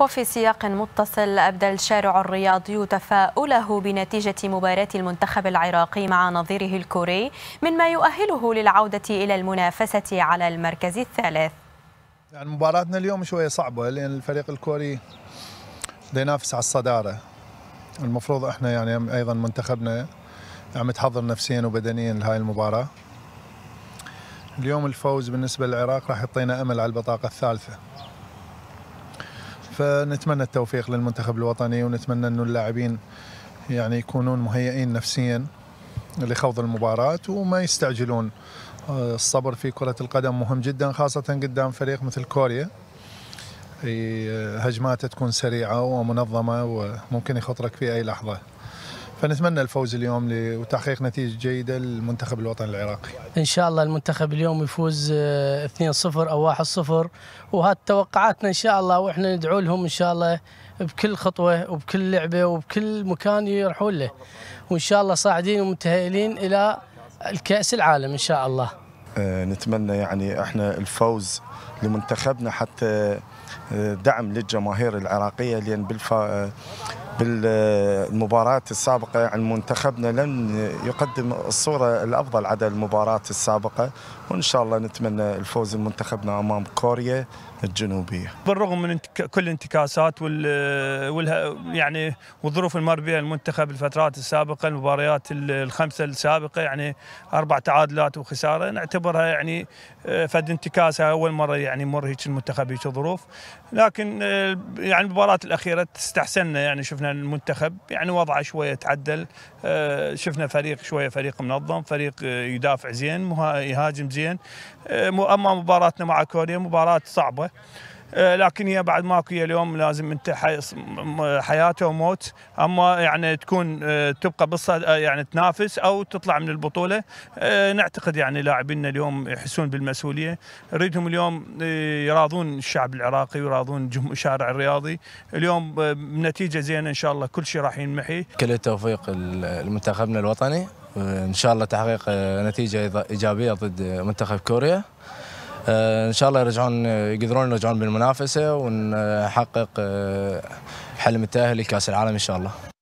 وفي سياق متصل أبدى الشارع الرياضي تفاؤله بنتيجة مباراة المنتخب العراقي مع نظيره الكوري مما يؤهله للعودة إلى المنافسة على المركز الثالث يعني مباراتنا اليوم شوية صعبة لأن الفريق الكوري ينافس على الصدارة المفروض احنا يعني ايضا منتخبنا عم يتحضر نفسيا وبدنيا لهاي المباراة اليوم الفوز بالنسبة للعراق راح يعطينا امل على البطاقة الثالثة فنتمنى التوفيق للمنتخب الوطني ونتمنى انه اللاعبين يعني يكونون مهيئين نفسيا لخوض المباراة وما يستعجلون آه، الصبر في كرة القدم مهم جدا خاصة قدام فريق مثل كوريا آه، هجماته تكون سريعة ومنظمة وممكن يخطرك في أي لحظة فنتمنى الفوز اليوم وتحقيق نتيجه جيده للمنتخب الوطني العراقي. ان شاء الله المنتخب اليوم يفوز 2-0 آه، او 1-0 وهات توقعاتنا ان شاء الله واحنا ندعو لهم ان شاء الله بكل خطوه وبكل لعبه وبكل مكان يروحون له. وان شاء الله صاعدين ومتهيئين الى الكاس العالم ان شاء الله. آه، نتمنى يعني احنا الفوز لمنتخبنا حتى آه، دعم للجماهير العراقيه لان بالفا بالمباراة السابقة عن منتخبنا لم يقدم الصورة الأفضل عدا المباراة السابقة وإن شاء الله نتمنى الفوز لمنتخبنا أمام كوريا الجنوبية بالرغم من كل الانتكاسات وال, يعني والظروف المر بها المنتخب الفترات السابقة المباريات الخمسة السابقة يعني أربع تعادلات وخسارة نعتبرها يعني آه، فد انتكاسة أول مرة يعني مر هيك المنتخب هيك ظروف لكن آه، يعني المباراة الأخيرة استحسنا يعني شفنا المنتخب يعني وضعه شويه تعدل آه، شفنا فريق شويه فريق منظم فريق آه، يدافع زين يهاجم زين آه، اما مباراتنا مع كوريا مباراه صعبه آه، لكن هي بعد ماكو اليوم لازم انت حياته وموت اما يعني تكون آه، تبقى بالصد آه، يعني تنافس او تطلع من البطوله نعتقد يعني لاعبينا اليوم يحسون بالمسؤوليه نريدهم اليوم يراضون الشعب العراقي ويراضون الشارع الرياضي اليوم بنتيجه زينه ان شاء الله كل شيء راح ينمحي كل التوفيق لمنتخبنا الوطني وان شاء الله تحقيق نتيجه ايجابيه ضد منتخب كوريا آه، ان شاء الله يرجعون يقدرون يرجعون بالمنافسه ونحقق آه، حلم التاهل لكاس العالم ان شاء الله